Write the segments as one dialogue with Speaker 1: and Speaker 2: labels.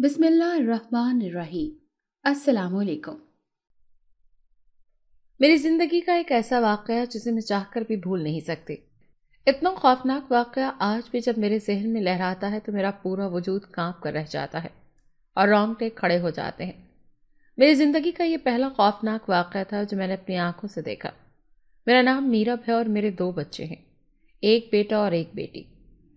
Speaker 1: बिसमीम मेरी ज़िंदगी का एक ऐसा वाक़ जिसे मैं चाह कर भी भूल नहीं सकती इतना खौफनाक वाक़ आज भी जब मेरे जहन में लहराता है तो मेरा पूरा वजूद कांप कर रह जाता है और रोंगटे खड़े हो जाते हैं मेरी ज़िंदगी का ये पहला खौफनाक वाक़ था जो मैंने अपनी आंखों से देखा मेरा नाम मीरब है और मेरे दो बच्चे हैं एक बेटा और एक बेटी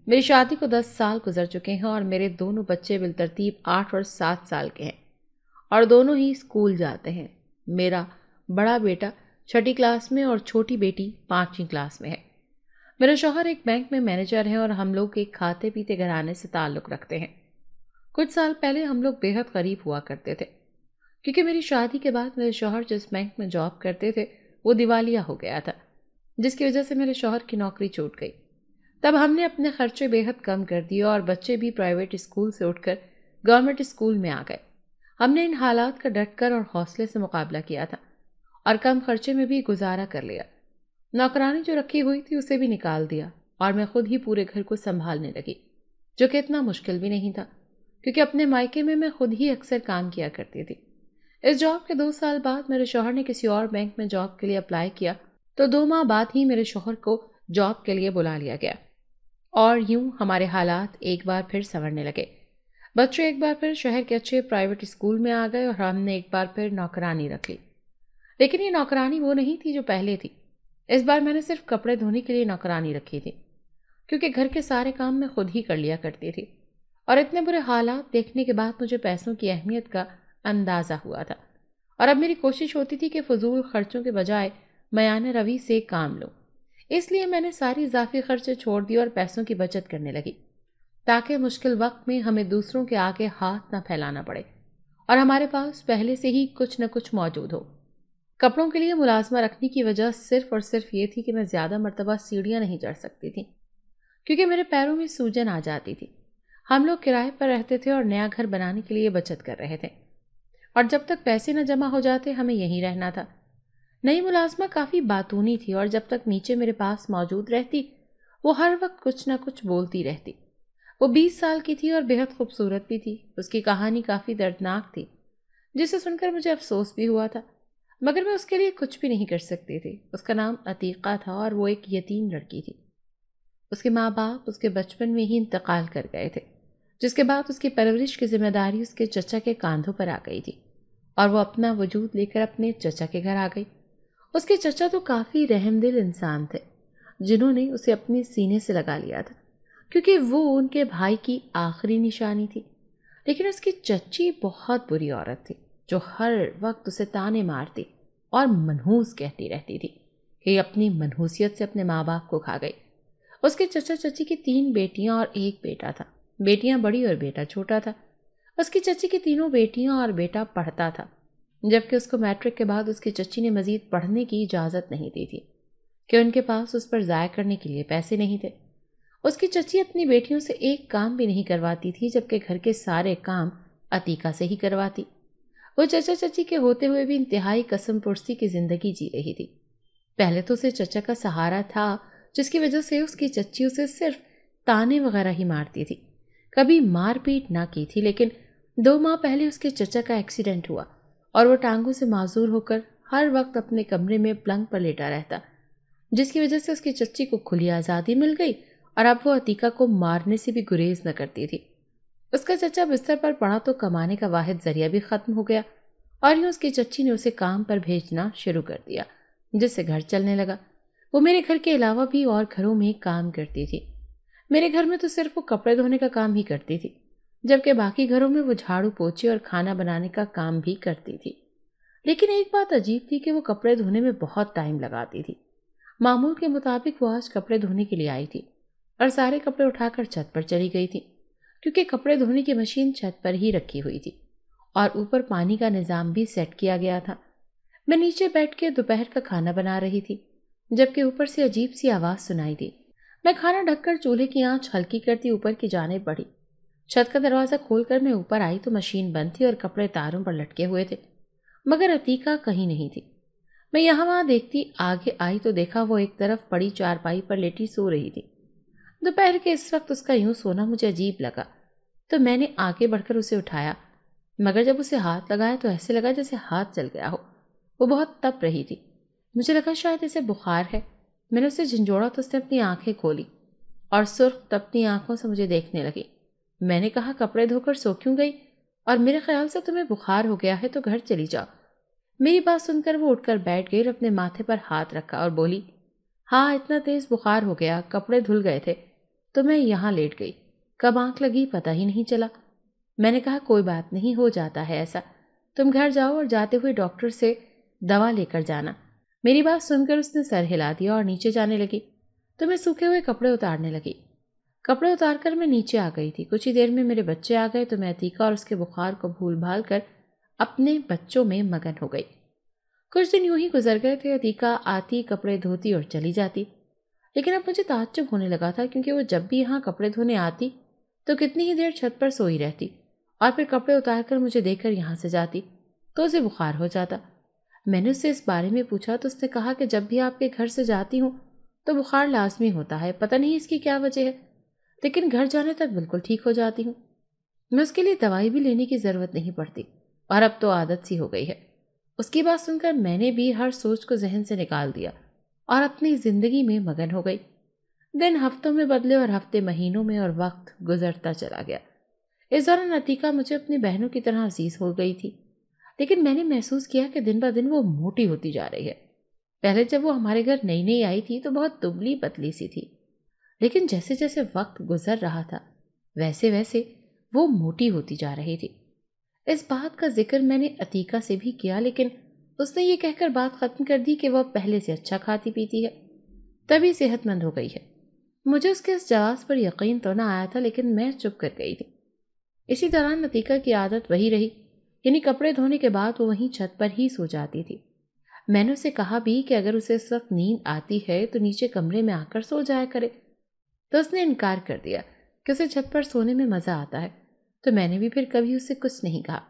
Speaker 1: मेरी शादी को दस साल गुजर चुके हैं और मेरे दोनों बच्चे बिलतरतीब आठ और सात साल के हैं और दोनों ही स्कूल जाते हैं मेरा बड़ा बेटा छठी क्लास में और छोटी बेटी पाँचवीं क्लास में है मेरा शोहर एक बैंक में मैनेजर है और हम लोग एक खाते पीते घराने से ताल्लुक़ रखते हैं कुछ साल पहले हम लोग बेहद गरीब हुआ करते थे क्योंकि मेरी शादी के बाद मेरे शोहर जिस बैंक में जॉब करते थे वो दिवालिया हो गया था जिसकी वजह से मेरे शोहर की नौकरी छूट गई तब हमने अपने खर्चे बेहद कम कर दिए और बच्चे भी प्राइवेट स्कूल से उठकर गवर्नमेंट स्कूल में आ गए हमने इन हालात का डटकर और हौसले से मुकाबला किया था और कम खर्चे में भी गुजारा कर लिया नौकरानी जो रखी हुई थी उसे भी निकाल दिया और मैं खुद ही पूरे घर को संभालने लगी जो कि इतना मुश्किल भी नहीं था क्योंकि अपने मायके में मैं खुद ही अक्सर काम किया करती थी इस जॉब के दो साल बाद मेरे शोहर ने किसी और बैंक में जॉब के लिए अप्लाई किया तो दो माह बाद ही मेरे शोहर को जॉब के लिए बुला लिया गया और यूं हमारे हालात एक बार फिर संवरने लगे बच्चे एक बार फिर शहर के अच्छे प्राइवेट स्कूल में आ गए और हमने एक बार फिर नौकरानी रख ली लेकिन ये नौकरानी वो नहीं थी जो पहले थी इस बार मैंने सिर्फ कपड़े धोने के लिए नौकरानी रखी थी क्योंकि घर के सारे काम मैं खुद ही कर लिया करती थी और इतने बुरे हालात देखने के बाद मुझे पैसों की अहमियत का अंदाज़ा हुआ था और अब मेरी कोशिश होती थी कि फजूल खर्चों के बजाय मयान रवि से काम लूँ इसलिए मैंने सारी इजाफी खर्चे छोड़ दिए और पैसों की बचत करने लगी ताकि मुश्किल वक्त में हमें दूसरों के आगे हाथ ना फैलाना पड़े और हमारे पास पहले से ही कुछ न कुछ मौजूद हो कपड़ों के लिए मुलाजमा रखने की वजह सिर्फ और सिर्फ ये थी कि मैं ज़्यादा मरतबा सीढ़ियाँ नहीं चढ़ सकती थी क्योंकि मेरे पैरों में सूजन आ जाती थी हम लोग किराए पर रहते थे और नया घर बनाने के लिए बचत कर रहे थे और जब तक पैसे न जमा हो जाते हमें यहीं रहना था नई मुलाजमा काफ़ी बातूनी थी और जब तक नीचे मेरे पास मौजूद रहती वो हर वक्त कुछ ना कुछ बोलती रहती वो बीस साल की थी और बेहद खूबसूरत भी थी उसकी कहानी काफ़ी दर्दनाक थी जिसे सुनकर मुझे अफसोस भी हुआ था मगर मैं उसके लिए कुछ भी नहीं कर सकती थी उसका नाम अतीक़ा था और वो एक यतीम लड़की थी उसके माँ बाप उसके बचपन में ही इंतकाल कर गए थे जिसके बाद उसकी परवरिश की जिम्मेदारी उसके चचा के कंधों पर आ गई थी और वो अपना वजूद लेकर अपने चचा के घर आ गई उसके चचा तो काफ़ी रहमदिल इंसान थे जिन्होंने उसे अपने सीने से लगा लिया था क्योंकि वो उनके भाई की आखिरी निशानी थी लेकिन उसकी चच्ची बहुत बुरी औरत थी जो हर वक्त उसे ताने मारती और मनहूस कहती रहती थी कि अपनी मनहूसियत से अपने माँ बाप को खा गई उसके चचा चची की तीन बेटियाँ और एक बेटा था बेटियाँ बड़ी और बेटा छोटा था उसकी चची की तीनों बेटियाँ और बेटा पढ़ता था जबकि उसको मैट्रिक के बाद उसकी चच्ची ने मज़ीद पढ़ने की इजाज़त नहीं दी थी कि उनके पास उस पर ज़ाय करने के लिए पैसे नहीं थे उसकी चची अपनी बेटियों से एक काम भी नहीं करवाती थी जबकि घर के सारे काम अतीका से ही करवाती वो चचा चची के होते हुए भी इंतहाई कसम पुरसी की ज़िंदगी जी रही थी पहले तो उसे चचा का सहारा था जिसकी वजह से उसकी चची उसे सिर्फ ताने वगैरह ही मारती थी कभी मारपीट ना की थी लेकिन दो माह पहले उसके चचा का एक्सीडेंट हुआ और वो टांगों से माजूर होकर हर वक्त अपने कमरे में प्लंग पर लेटा रहता जिसकी वजह से उसकी चच्ची को खुली आज़ादी मिल गई और अब वो अतीका को मारने से भी गुरेज न करती थी उसका चचा बिस्तर पर पड़ा तो कमाने का वाहिद जरिया भी ख़त्म हो गया और यूँ उसकी चच्ची ने उसे काम पर भेजना शुरू कर दिया जिससे घर चलने लगा वो मेरे घर के अलावा भी और घरों में काम करती थी मेरे घर में तो सिर्फ वो कपड़े धोने का काम ही करती थी जबकि बाकी घरों में वो झाड़ू पोछे और खाना बनाने का काम भी करती थी लेकिन एक बात अजीब थी कि वो कपड़े धोने में बहुत टाइम लगाती थी मामूल के मुताबिक वो आज कपड़े धोने के लिए आई थी और सारे कपड़े उठाकर छत पर चली गई थी क्योंकि कपड़े धोने की मशीन छत पर ही रखी हुई थी और ऊपर पानी का निज़ाम भी सेट किया गया था मैं नीचे बैठ के दोपहर का खाना बना रही थी जबकि ऊपर से अजीब सी आवाज़ सुनाई दी मैं खाना ढककर चूल्हे की आँच हल्की करती ऊपर की जाने पड़ी छत का दरवाज़ा खोलकर मैं ऊपर आई तो मशीन बंद थी और कपड़े तारों पर लटके हुए थे मगर अतीका कहीं नहीं थी मैं यहाँ वहाँ देखती आगे आई तो देखा वो एक तरफ पड़ी चारपाई पर लेटी सो रही थी दोपहर के इस वक्त उसका यूँ सोना मुझे अजीब लगा तो मैंने आगे बढ़कर उसे उठाया मगर जब उसे हाथ लगाया तो ऐसे लगा जैसे हाथ चल गया हो वो बहुत तप रही थी मुझे लगा शायद इसे बुखार है मैंने उसे झंझोड़ा तो उसने अपनी आंखें खोली और सुर्ख तपनी आंखों से मुझे देखने लगी मैंने कहा कपड़े धोकर सो क्यों गई और मेरे ख्याल से तुम्हें बुखार हो गया है तो घर चली जाओ मेरी बात सुनकर वो उठकर बैठ गई और अपने माथे पर हाथ रखा और बोली हाँ इतना तेज बुखार हो गया कपड़े धुल गए थे तो मैं यहाँ लेट गई कब आंख लगी पता ही नहीं चला मैंने कहा कोई बात नहीं हो जाता है ऐसा तुम घर जाओ और जाते हुए डॉक्टर से दवा लेकर जाना मेरी बात सुनकर उसने सर हिला दिया और नीचे जाने लगी तो मैं सूखे हुए कपड़े उतारने लगी कपड़े उतार कर मैं नीचे आ गई थी कुछ ही देर में मेरे बच्चे आ गए तो मैं अतीका और उसके बुखार को भूल भाल कर अपने बच्चों में मगन हो गई कुछ दिन यूं ही गुजर गए थे अतीका आती कपड़े धोती और चली जाती लेकिन अब मुझे ताज्जुब होने लगा था क्योंकि वो जब भी यहाँ कपड़े धोने आती तो कितनी ही देर छत पर सोई रहती और फिर कपड़े उतार कर मुझे देखकर यहाँ से जाती तो उसे बुखार हो जाता मैंने उससे इस बारे में पूछा तो उसने कहा कि जब भी आपके घर से जाती हूँ तो बुखार लाजमी होता है पता नहीं इसकी क्या वजह है लेकिन घर जाने तक बिल्कुल ठीक हो जाती हूँ मैं उसके लिए दवाई भी लेने की ज़रूरत नहीं पड़ती और अब तो आदत सी हो गई है उसकी बात सुनकर मैंने भी हर सोच को जहन से निकाल दिया और अपनी ज़िंदगी में मगन हो गई दिन हफ्तों में बदले और हफ्ते महीनों में और वक्त गुजरता चला गया इस दौरान अतीका मुझे अपनी बहनों की तरह अजीज हो गई थी लेकिन मैंने महसूस किया कि दिन ब दिन वो मोटी होती जा रही है पहले जब वो हमारे घर नई नई आई थी तो बहुत दुबली पतली सी थी लेकिन जैसे जैसे वक्त गुजर रहा था वैसे वैसे वो मोटी होती जा रही थी इस बात का जिक्र मैंने अतीका से भी किया लेकिन उसने ये कहकर बात ख़त्म कर दी कि वह पहले से अच्छा खाती पीती है तभी सेहतमंद हो गई है मुझे उसके इस जवाब पर यकीन तो ना आया था लेकिन मैं चुप कर गई थी इसी दौरान अतीका की आदत वही रही यानी कपड़े धोने के बाद वो वहीं छत पर ही सो जाती थी मैंने उसे कहा भी कि अगर उसे इस वक्त नींद आती है तो नीचे कमरे में आकर सो जाया करे तो उसने इनकार कर दिया कि उसे छत पर सोने में मज़ा आता है तो मैंने भी फिर कभी उससे कुछ नहीं कहा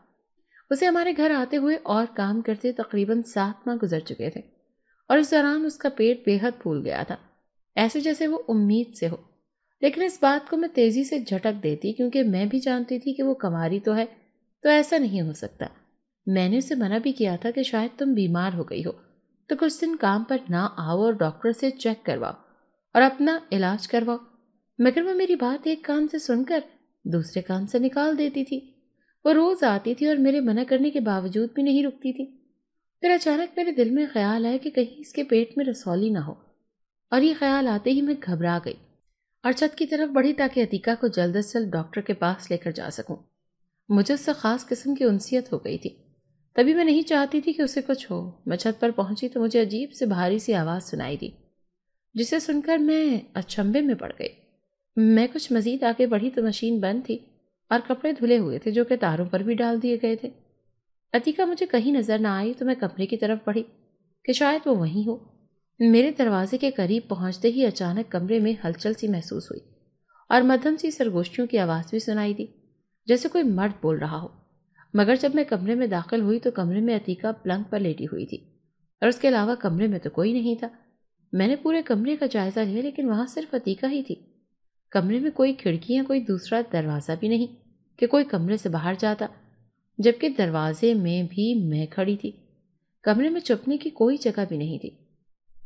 Speaker 1: उसे हमारे घर आते हुए और काम करते तकरीबन सात माह गुजर चुके थे और इस दौरान उसका पेट बेहद फूल गया था ऐसे जैसे वो उम्मीद से हो लेकिन इस बात को मैं तेज़ी से झटक देती क्योंकि मैं भी जानती थी कि वो कमारी तो है तो ऐसा नहीं हो सकता मैंने उसे मना भी किया था कि शायद तुम बीमार हो गई हो तो कुछ दिन काम पर ना आओ और डॉक्टर से चेक करवाओ और अपना इलाज करवाओ मगर वह मेरी बात एक कान से सुनकर दूसरे कान से निकाल देती थी वो रोज़ आती थी और मेरे मना करने के बावजूद भी नहीं रुकती थी फिर अचानक मेरे दिल में ख्याल आया कि कहीं इसके पेट में रसौली ना हो और ये ख्याल आते ही मैं घबरा गई और छत की तरफ बढ़ी ताकि अतीका को जल्द अज जल्द डॉक्टर के पास लेकर जा सकूं। मुझे उससे ख़ास किस्म की उनसीयत हो गई थी तभी मैं नहीं चाहती थी कि उसे कुछ हो मैं छत पर पहुंची तो मुझे अजीब से भारी सी आवाज़ सुनाई दी जिसे सुनकर मैं अचंभे में पड़ गई मैं कुछ मज़ीद आगे बढ़ी तो मशीन बंद थी और कपड़े धुले हुए थे जो कि तारों पर भी डाल दिए गए थे अतीका मुझे कहीं नज़र ना आई तो मैं कमरे की तरफ बढ़ी कि शायद वो वहीं हो मेरे दरवाजे के करीब पहुंचते ही अचानक कमरे में हलचल सी महसूस हुई और मध्यम सी सरगोष्ठियों की आवाज़ भी सुनाई दी जैसे कोई मर्द बोल रहा हो मगर जब मैं कमरे में दाखिल हुई तो कमरे में अतीका प्लंग पर लेटी हुई थी और उसके अलावा कमरे में तो कोई नहीं था मैंने पूरे कमरे का जायज़ा लिया लेकिन वहाँ सिर्फ अतीका ही थी कमरे में कोई खिड़की या कोई दूसरा दरवाज़ा भी नहीं कि कोई कमरे से बाहर जाता जबकि दरवाजे में भी मैं खड़ी थी कमरे में छुपने की कोई जगह भी नहीं थी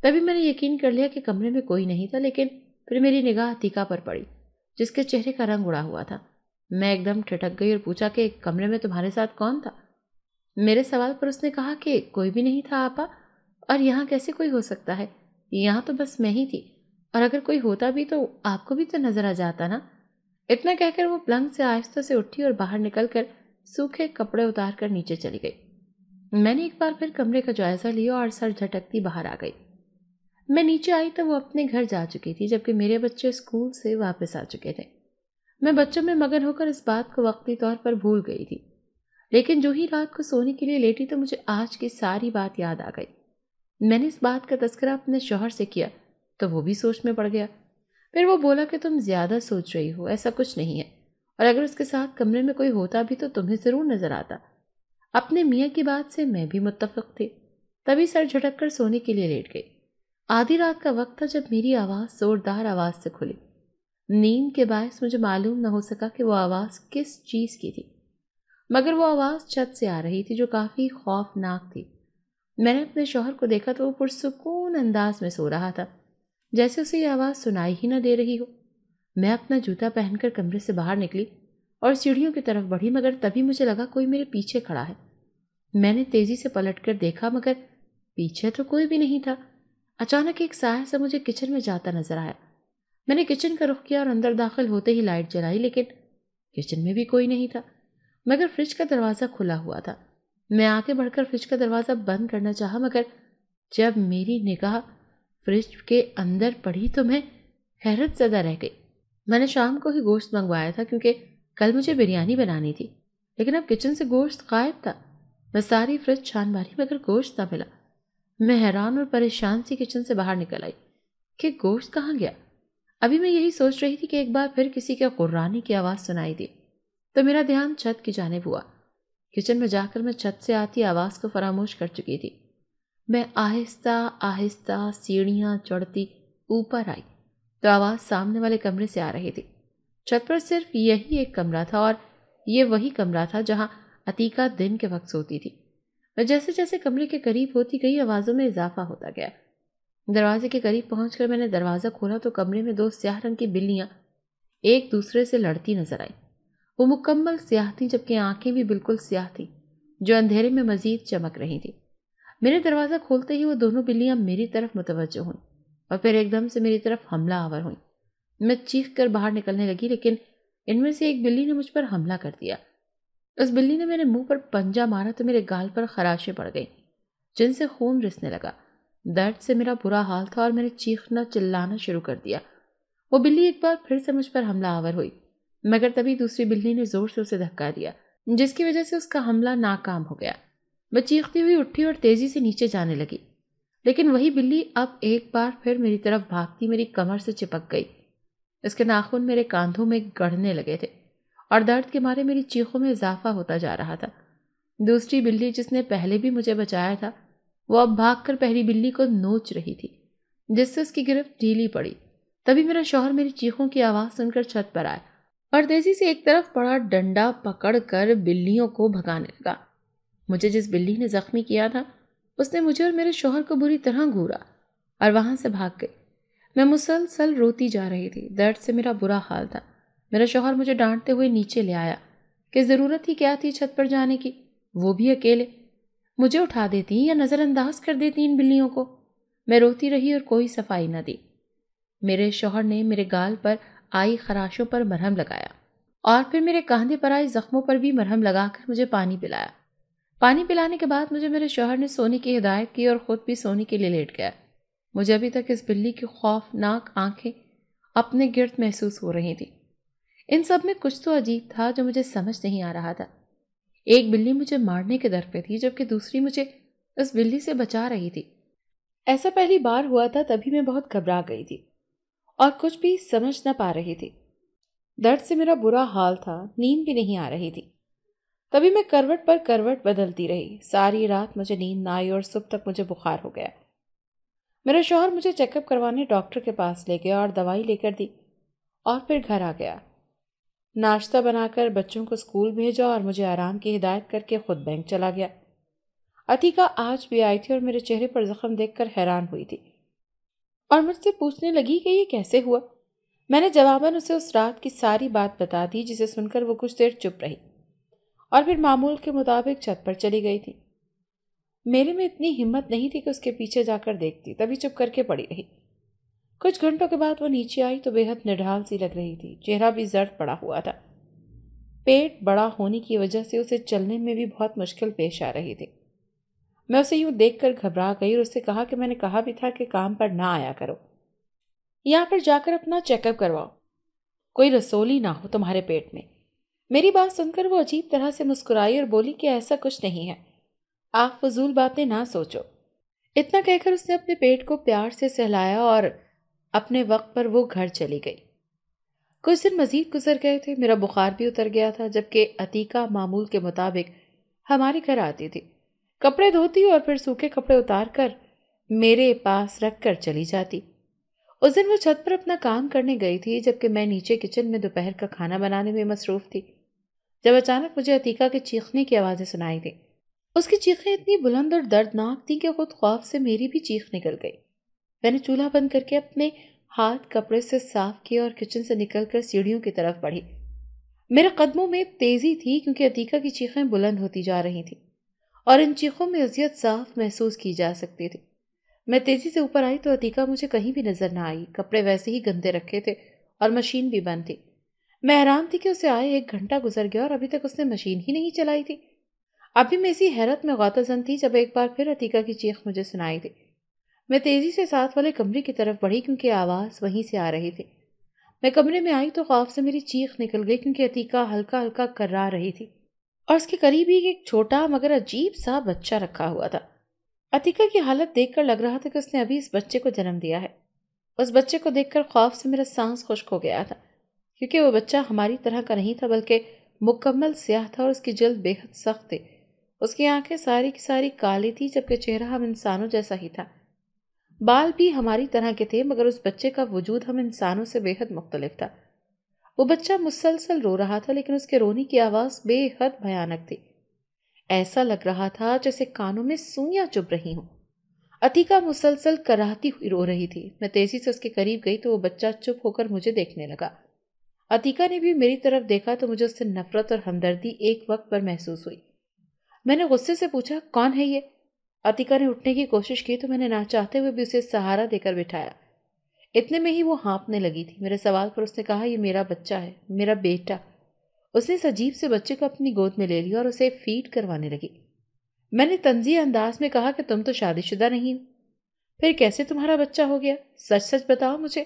Speaker 1: तभी मैंने यकीन कर लिया कि कमरे में कोई नहीं था लेकिन फिर मेरी निगाह टीका पर पड़ी जिसके चेहरे का रंग उड़ा हुआ था मैं एकदम ठिठक गई और पूछा कि कमरे में तुम्हारे साथ कौन था मेरे सवाल पर उसने कहा कि कोई भी नहीं था आपा और यहाँ कैसे कोई हो सकता है यहाँ तो बस मैं ही थी और अगर कोई होता भी तो आपको भी तो नजर आ जाता ना इतना कहकर वो प्लंग से आहिस्ता से उठी और बाहर निकल कर सूखे कपड़े उतार कर नीचे चली गई मैंने एक बार फिर कमरे का जायजा लिया और सर झटकती बाहर आ गई मैं नीचे आई तो वो अपने घर जा चुकी थी जबकि मेरे बच्चे स्कूल से वापस आ चुके थे मैं बच्चों में मगन होकर इस बात को वक्ती तौर पर भूल गई थी लेकिन जो ही रात को सोने के लिए लेटी तो मुझे आज की सारी बात याद आ गई मैंने इस बात का तस्करा अपने शोहर से किया तो वो भी सोच में पड़ गया फिर वो बोला कि तुम ज़्यादा सोच रही हो ऐसा कुछ नहीं है और अगर उसके साथ कमरे में कोई होता भी तो तुम्हें ज़रूर नज़र आता अपने मियाँ की बात से मैं भी मुतफक थी तभी सर झटक कर सोने के लिए लेट गई आधी रात का वक्त था जब मेरी आवाज़ ज़ोरदार आवाज़ से खुली नींद के बायस मुझे मालूम न हो सका कि वो आवाज़ किस चीज़ की थी मगर वो आवाज़ छत से आ रही थी जो काफ़ी खौफनाक थी मैंने अपने शोहर को देखा तो वो पुरसकून अंदाज में सो रहा था जैसे उसे यह आवाज़ सुनाई ही न दे रही हो मैं अपना जूता पहनकर कमरे से बाहर निकली और सीढ़ियों की तरफ बढ़ी मगर तभी मुझे लगा कोई मेरे पीछे खड़ा है मैंने तेज़ी से कर देखा मगर पीछे तो कोई भी नहीं था अचानक एक साया सा मुझे किचन में जाता नजर आया मैंने किचन का रुख किया और अंदर दाखिल होते ही लाइट जलाई लेकिन किचन में भी कोई नहीं था मगर फ्रिज का दरवाज़ा खुला हुआ था मैं आगे बढ़कर फ्रिज का दरवाज़ा बंद करना चाहा मगर जब मेरी निगाह फ्रिज के अंदर पड़ी तो मैं हैरत ज़्यादा रह गई मैंने शाम को ही गोश्त मंगवाया था क्योंकि कल मुझे बिरयानी बनानी थी लेकिन अब किचन से गोश्त गायब था मैं सारी फ्रिज छान मारी मगर गोश्त ना मिला मैं हैरान और परेशान सी किचन से बाहर निकल आई कि गोश्त कहाँ गया अभी मैं यही सोच रही थी कि एक बार फिर किसी के कुर्राने की आवाज़ सुनाई दी तो मेरा ध्यान छत की जानब हुआ किचन में जाकर मैं छत से आती आवाज़ को फरामोश कर चुकी थी मैं आहिस्ता आहिस्ता सीढ़ियाँ चढ़ती ऊपर आई तो आवाज़ सामने वाले कमरे से आ रही थी छत पर सिर्फ यही एक कमरा था और ये वही कमरा था जहाँ अतीका दिन के वक्त सोती थी मैं जैसे जैसे कमरे के करीब होती गई आवाज़ों में इजाफा होता गया दरवाजे के करीब पहुंचकर मैंने दरवाज़ा खोला तो कमरे में दो स्याह रंग की बिल्लियाँ एक दूसरे से लड़ती नजर आई वो मुकम्मल स्याह थी जबकि आंखें भी बिल्कुल स्याह थी जो अंधेरे में मजीद चमक रही थी मेरे दरवाज़ा खोलते ही वो दोनों बिल्लियाँ मेरी तरफ मुतवजह हुई और फिर एकदम से मेरी तरफ हमला आवर हुई मैं चीख कर बाहर निकलने लगी लेकिन इनमें से एक बिल्ली ने मुझ पर हमला कर दिया उस बिल्ली ने मेरे मुंह पर पंजा मारा तो मेरे गाल पर खराशें पड़ गईं जिनसे खून रिसने लगा दर्द से मेरा बुरा हाल था और मैंने चीखना चिल्लाना शुरू कर दिया वो बिल्ली एक बार फिर से मुझ पर हमला आवर हुई मगर तभी दूसरी बिल्ली ने जोर से उसे धक्का दिया जिसकी वजह से उसका हमला नाकाम हो गया मैं चीखती हुई उठी और तेजी से नीचे जाने लगी लेकिन वही बिल्ली अब एक बार फिर मेरी तरफ भागती मेरी कमर से चिपक गई इसके नाखून मेरे कांधों में गढ़ने लगे थे और दर्द के मारे मेरी चीखों में इजाफा होता जा रहा था दूसरी बिल्ली जिसने पहले भी मुझे बचाया था वो अब कर पहली बिल्ली को नोच रही थी जिससे उसकी गिरफ्त ढीली पड़ी तभी मेरा शोहर मेरी चीखों की आवाज़ सुनकर छत पर आया और तेजी से एक तरफ पड़ा डंडा पकड़कर बिल्लियों को भगाने लगा मुझे जिस बिल्ली ने ज़ख्मी किया था उसने मुझे और मेरे शोहर को बुरी तरह घूरा और वहाँ से भाग गई मैं मुसलसल रोती जा रही थी दर्द से मेरा बुरा हाल था मेरा शोहर मुझे डांटते हुए नीचे ले आया कि ज़रूरत ही क्या थी छत पर जाने की वो भी अकेले मुझे उठा देती या नज़रअंदाज कर देती इन बिल्लियों को मैं रोती रही और कोई सफाई न दी मेरे शोहर ने मेरे गाल पर आई खराशों पर मरहम लगाया और फिर मेरे कंधे पर आए ज़ख्मों पर भी मरहम लगाकर मुझे पानी पिलाया पानी पिलाने के बाद मुझे मेरे शोहर ने सोने की हिदायत की और ख़ुद भी सोने के लिए लेट गया मुझे अभी तक इस बिल्ली की खौफनाक आंखें अपने गिर्द महसूस हो रही थी इन सब में कुछ तो अजीब था जो मुझे समझ नहीं आ रहा था एक बिल्ली मुझे मारने के दर पे थी जबकि दूसरी मुझे उस बिल्ली से बचा रही थी ऐसा पहली बार हुआ था तभी मैं बहुत घबरा गई थी और कुछ भी समझ ना पा रही थी दर्द से मेरा बुरा हाल था नींद भी नहीं आ रही थी तभी मैं करवट पर करवट बदलती रही सारी रात मुझे नींद ना आई और सुबह तक मुझे बुखार हो गया मेरा शोहर मुझे चेकअप करवाने डॉक्टर के पास ले गया और दवाई लेकर दी और फिर घर आ गया नाश्ता बनाकर बच्चों को स्कूल भेजा और मुझे आराम की हिदायत करके खुद बैंक चला गया अतिका आज भी आई थी और मेरे चेहरे पर जख्म देखकर हैरान हुई थी और मुझसे पूछने लगी कि ये कैसे हुआ मैंने जवाबन उसे उस रात की सारी बात बता दी जिसे सुनकर वो कुछ देर चुप रही और फिर मामूल के मुताबिक छत पर चली गई थी मेरे में इतनी हिम्मत नहीं थी कि उसके पीछे जाकर देखती तभी चुप करके पड़ी रही कुछ घंटों के बाद वो नीचे आई तो बेहद निढाल सी लग रही थी चेहरा भी जर्द पड़ा हुआ था पेट बड़ा होने की वजह से उसे चलने में भी बहुत मुश्किल पेश आ रही थी मैं उसे यूं देख घबरा गई और उससे कहा कि मैंने कहा भी था कि काम पर ना आया करो यहाँ पर जाकर अपना चेकअप करवाओ कोई रसोली ना हो तुम्हारे पेट में मेरी बात सुनकर वो अजीब तरह से मुस्कुराई और बोली कि ऐसा कुछ नहीं है आप फजूल बातें ना सोचो इतना कहकर उसने अपने पेट को प्यार से सहलाया और अपने वक्त पर वो घर चली गई कुछ दिन मज़ीद गुजर गए थे मेरा बुखार भी उतर गया था जबकि अतीका मामूल के मुताबिक हमारे घर आती थी कपड़े धोती और फिर सूखे कपड़े उतार कर मेरे पास रख कर चली जाती उस दिन वो छत पर अपना काम करने गई थी जबकि मैं नीचे किचन में दोपहर का खाना बनाने में मसरूफ़ थी जब अचानक मुझे अतीका के चीखने की आवाज़ें सुनाई दी उसकी चीखें इतनी बुलंद और दर्दनाक थीं कि खुद ख्वाब से मेरी भी चीख निकल गई मैंने चूल्हा बंद करके अपने हाथ कपड़े से साफ किए और किचन से निकलकर सीढ़ियों की तरफ बढ़ी मेरे कदमों में तेज़ी थी क्योंकि अतीका की चीखें बुलंद होती जा रही थीं और इन चीखों में अजियत साफ महसूस की जा सकती थी मैं तेज़ी से ऊपर आई तो अतीका मुझे कहीं भी नज़र ना आई कपड़े वैसे ही गंदे रखे थे और मशीन भी बंद थी मैं हैरान थी कि उसे आए एक घंटा गुजर गया और अभी तक उसने मशीन ही नहीं चलाई थी अभी मैं इसी हैरत में गौतजन थी जब एक बार फिर अतीका की चीख मुझे सुनाई थी मैं तेज़ी से साथ वाले कमरे की तरफ बढ़ी क्योंकि आवाज़ वहीं से आ रही थी मैं कमरे में आई तो खौफ से मेरी चीख निकल गई क्योंकि अतीका हल्का हल्का कर्रा रही थी और उसके करीब ही एक छोटा मगर अजीब सा बच्चा रखा हुआ था अतीका की हालत देखकर लग रहा था कि उसने अभी इस बच्चे को जन्म दिया है उस बच्चे को देखकर खौफ से मेरा सांस खुश्क हो गया था क्योंकि वह बच्चा हमारी तरह का नहीं था बल्कि मुकम्मल स्याह था और उसकी जल्द बेहद सख्त थी उसकी आंखें सारी की सारी काली थी जबकि चेहरा हम इंसानों जैसा ही था बाल भी हमारी तरह के थे मगर उस बच्चे का वजूद हम इंसानों से बेहद मुख्तलिफ था वो बच्चा मुसलसल रो रहा था लेकिन उसके रोने की आवाज़ बेहद भयानक थी ऐसा लग रहा था जैसे कानों में सुइयाँ चुभ रही हों अतीका मुसलसल कराहती हुई रो रही थी मैं तेज़ी से उसके करीब गई तो वो बच्चा चुप होकर मुझे देखने लगा अतीका ने भी मेरी तरफ देखा तो मुझे उससे नफरत और हमदर्दी एक वक्त पर महसूस हुई मैंने गुस्से से पूछा कौन है ये अतीका ने उठने की कोशिश की तो मैंने ना चाहते हुए भी उसे सहारा देकर बिठाया इतने में ही वो हाँपने लगी थी मेरे सवाल पर उसने कहा ये मेरा बच्चा है मेरा बेटा उसने सजीव से बच्चे को अपनी गोद में ले लिया और उसे फीड करवाने लगी मैंने तंजी अंदाज में कहा कि तुम तो शादीशुदा नहीं हो फिर कैसे तुम्हारा बच्चा हो गया सच सच बताओ मुझे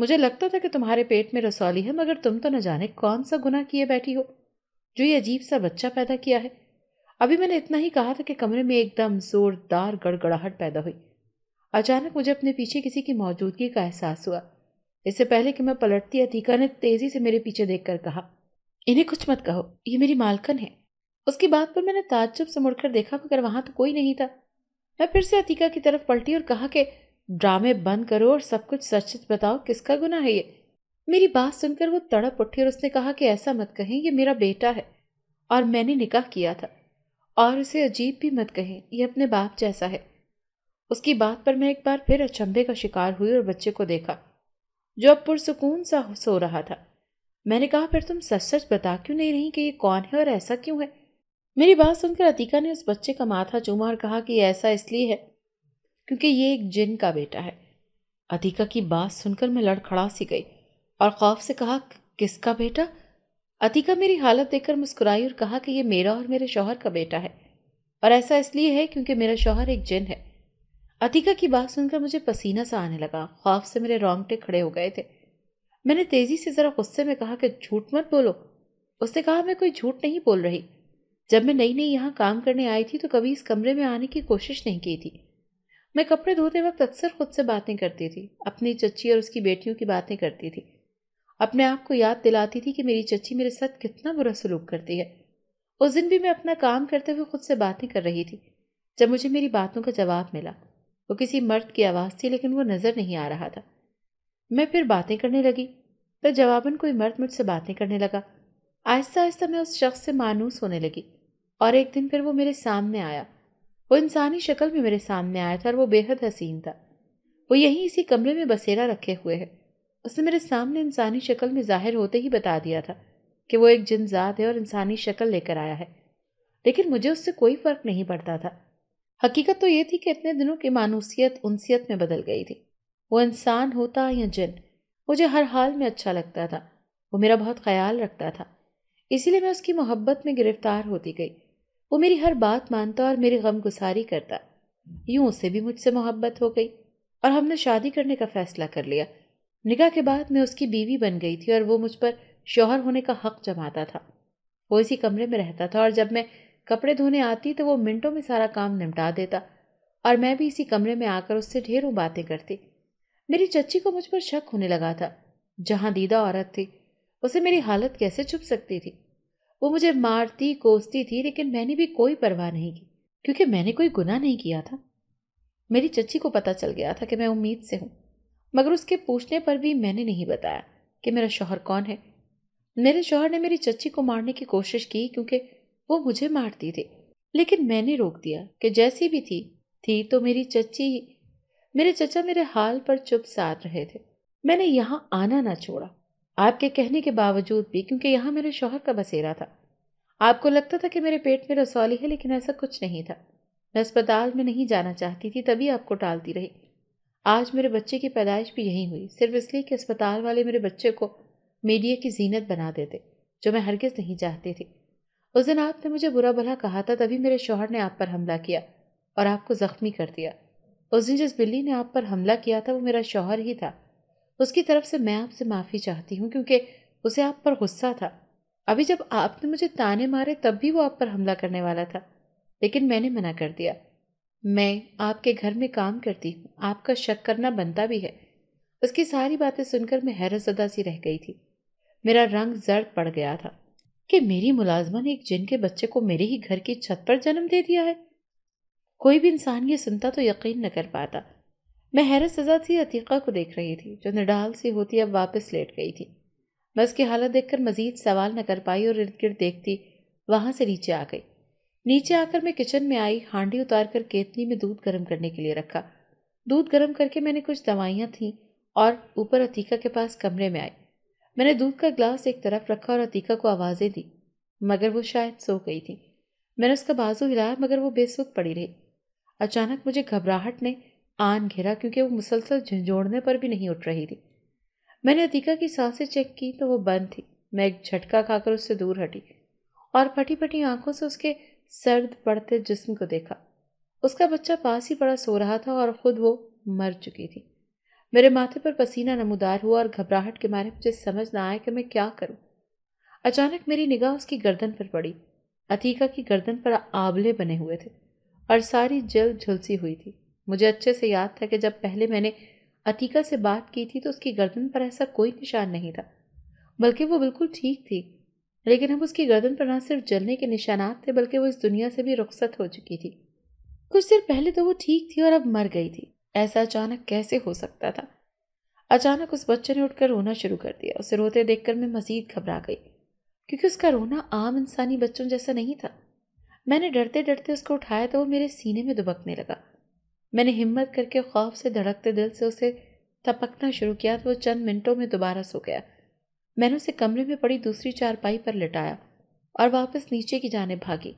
Speaker 1: मुझे लगता था कि तुम्हारे पेट में रसौली है मगर तुम तो न जाने कौन सा गुना किए बैठी हो जो ये अजीब सा बच्चा पैदा किया है अभी मैंने इतना ही कहा था कि कमरे में एकदम जोरदार गड़गड़ाहट पैदा हुई अचानक मुझे अपने पीछे किसी की मौजूदगी का एहसास हुआ इससे पहले कि मैं पलटती अतीका ने तेजी से मेरे पीछे देख कहा इन्हें कुछ मत कहो ये मेरी मालकन है उसकी बात पर मैंने ताज्जुब से मुड़कर देखा मगर वहां तो कोई नहीं था मैं फिर से अतीका की तरफ पलटी और कहा कि ड्रामे बंद करो और सब कुछ सच सच बताओ किसका गुना है ये मेरी बात सुनकर वो तड़प उठी और उसने कहा कि ऐसा मत कहें ये मेरा बेटा है और मैंने निकाह किया था और उसे अजीब भी मत कहें ये अपने बाप जैसा है उसकी बात पर मैं एक बार फिर अचंभे का शिकार हुई और बच्चे को देखा जो अब पुरसकून सा सो रहा था मैंने कहा फिर तुम सच सच बता क्यों नहीं रही कि ये कौन है और ऐसा क्यों है मेरी बात सुनकर अतीका ने उस बच्चे का माथा चूमा और कहा कि ऐसा इसलिए है क्योंकि ये एक जिन का बेटा है अतीका की बात सुनकर मैं लड़खड़ा सी गई और खौफ से कहा किसका बेटा अतिका मेरी हालत देखकर मुस्कुराई और कहा कि ये मेरा और मेरे शौहर का बेटा है और ऐसा इसलिए है क्योंकि मेरा शौहर एक जिन है अतिका की बात सुनकर मुझे पसीना सा आने लगा खौफ से मेरे रोंगटे खड़े हो गए थे मैंने तेज़ी से ज़रा गुस्से में कहा कि झूठ मत बोलो उसने कहा मैं कोई झूठ नहीं बोल रही जब मैं नई नई यहाँ काम करने आई थी तो कभी इस कमरे में आने की कोशिश नहीं की थी मैं कपड़े धोते वक्त अक्सर खुद से बातें करती थी अपनी चच्ची और उसकी बेटियों की बातें करती थी अपने आप को याद दिलाती थी कि मेरी चच्ची मेरे साथ कितना बुरा सलूक करती है उस दिन भी मैं अपना काम करते हुए खुद से बातें कर रही थी जब मुझे मेरी बातों का जवाब मिला वो किसी मर्द की आवाज़ थी लेकिन वो नज़र नहीं आ रहा था मैं फिर बातें करने लगी फिर जवाबन कोई मर्द मुझसे बातें करने लगा आहिस्ता आहिस्ता मैं उस शख्स से मानूस होने लगी और एक दिन फिर वो मेरे सामने आया वो इंसानी शक्ल में मेरे सामने आया था और वो बेहद हसीन था वो यहीं इसी कमरे में बसेरा रखे हुए है उसने मेरे सामने इंसानी शक्ल में जाहिर होते ही बता दिया था कि वो एक जिनजात है और इंसानी शक्ल लेकर आया है लेकिन मुझे उससे कोई फ़र्क नहीं पड़ता था हकीकत तो ये थी कि इतने दिनों की मानूसियत उनसीत में बदल गई थी वो इंसान होता या जिन मुझे हर हाल में अच्छा लगता था वो मेरा बहुत ख्याल रखता था इसीलिए मैं उसकी मोहब्बत में गिरफ्तार होती गई वो मेरी हर बात मानता और मेरी गम गुसारी करता यूं उसे भी मुझसे मोहब्बत हो गई और हमने शादी करने का फैसला कर लिया निकाह के बाद मैं उसकी बीवी बन गई थी और वो मुझ पर शोहर होने का हक जमाता था वो इसी कमरे में रहता था और जब मैं कपड़े धोने आती तो वो मिनटों में सारा काम निपटा देता और मैं भी इसी कमरे में आकर उससे ढेरों बातें करती मेरी चच्ची को मुझ पर शक होने लगा था जहाँ दीदा औरत थी उसे मेरी हालत कैसे छुप सकती थी वो मुझे मारती कोसती थी लेकिन मैंने भी कोई परवाह नहीं की क्योंकि मैंने कोई गुनाह नहीं किया था मेरी चच्ची को पता चल गया था कि मैं उम्मीद से हूँ मगर उसके पूछने पर भी मैंने नहीं बताया कि मेरा शोहर कौन है मेरे शोहर ने मेरी चच्ची को मारने की कोशिश की क्योंकि वो मुझे मारती थी लेकिन मैंने रोक दिया कि जैसी भी थी थी तो मेरी चच्ची मेरे चचा मेरे हाल पर चुप साध रहे थे मैंने यहाँ आना ना छोड़ा आपके कहने के बावजूद भी क्योंकि यहाँ मेरे शोहर का बसेरा था आपको लगता था कि मेरे पेट में रसौली है लेकिन ऐसा कुछ नहीं था मैं अस्पताल में नहीं जाना चाहती थी तभी आपको टालती रही आज मेरे बच्चे की पैदाइश भी यहीं हुई सिर्फ इसलिए कि अस्पताल वाले मेरे बच्चे को मीडिया की जीनत बना देते जो मैं हरगिज़ नहीं चाहती थी उस दिन आपने मुझे बुरा भला कहा था तभी मेरे शोहर ने आप पर हमला किया और आपको ज़ख्मी कर दिया उस दिन जिस बिल्ली ने आप पर हमला किया था वो मेरा शोहर ही था उसकी तरफ से मैं आपसे माफ़ी चाहती हूँ क्योंकि उसे आप पर गुस्सा था अभी जब आपने मुझे ताने मारे तब भी वो आप पर हमला करने वाला था लेकिन मैंने मना कर दिया मैं आपके घर में काम करती हूँ आपका शक करना बनता भी है उसकी सारी बातें सुनकर मैं हैरत सदा सी रह गई थी मेरा रंग जर्द पड़ गया था कि मेरी मुलाजमा ने एक जिन के बच्चे को मेरे ही घर की छत पर जन्म दे दिया है कोई भी इंसान ये सुनता तो यकीन न कर पाता मैं हैरत सजा थी अतीक़ा को देख रही थी जो निडाल सी होती अब वापस लेट गई थी मैं उसकी हालत देखकर मज़ीद सवाल न कर पाई और इर्द गिर्द देखती वहाँ से नीचे आ गई नीचे आकर मैं किचन में आई हांडी उतार कर केतनी में दूध गर्म करने के लिए रखा दूध गर्म करके मैंने कुछ दवाइयाँ थीं और ऊपर अतीका के पास कमरे में आई मैंने दूध का ग्लास एक तरफ रखा और अतीका को आवाज़ें दी मगर वो शायद सो गई थी मैंने उसका बाजू हिलाया मगर वो बेसुख पड़ी रही अचानक मुझे घबराहट ने आन घिरा क्योंकि वो मुसलसल झंझोड़ने पर भी नहीं उठ रही थी मैंने अतीका की सांसें चेक की तो वो बंद थी मैं एक झटका खाकर उससे दूर हटी और फटी फटी आंखों से उसके सर्द पड़ते जिस्म को देखा उसका बच्चा पास ही पड़ा सो रहा था और ख़ुद वो मर चुकी थी मेरे माथे पर पसीना नमदार हुआ और घबराहट के मारे मुझे समझ ना आया कि मैं क्या करूं। अचानक मेरी निगाह उसकी गर्दन पर पड़ी अतीका की गर्दन पर आंवले बने हुए थे और सारी जल झुलसी हुई थी मुझे अच्छे से याद था कि जब पहले मैंने अतीका से बात की थी तो उसकी गर्दन पर ऐसा कोई निशान नहीं था बल्कि वो बिल्कुल ठीक थी लेकिन अब उसकी गर्दन पर ना सिर्फ जलने के निशानात थे बल्कि वो इस दुनिया से भी रुखसत हो चुकी थी कुछ देर पहले तो वो ठीक थी और अब मर गई थी ऐसा अचानक कैसे हो सकता था अचानक उस बच्चे ने उठकर रोना शुरू कर दिया उसे रोते देखकर मैं मजीद घबरा गई क्योंकि उसका रोना आम इंसानी बच्चों जैसा नहीं था मैंने डरते डरते उसको उठाया तो वो मेरे सीने में दुबकने लगा मैंने हिम्मत करके खौफ से धड़कते दिल से उसे थपकना शुरू किया तो वो चंद मिनटों में दोबारा सो गया मैंने उसे कमरे में पड़ी दूसरी चारपाई पर लिटाया और वापस नीचे की जाने भागी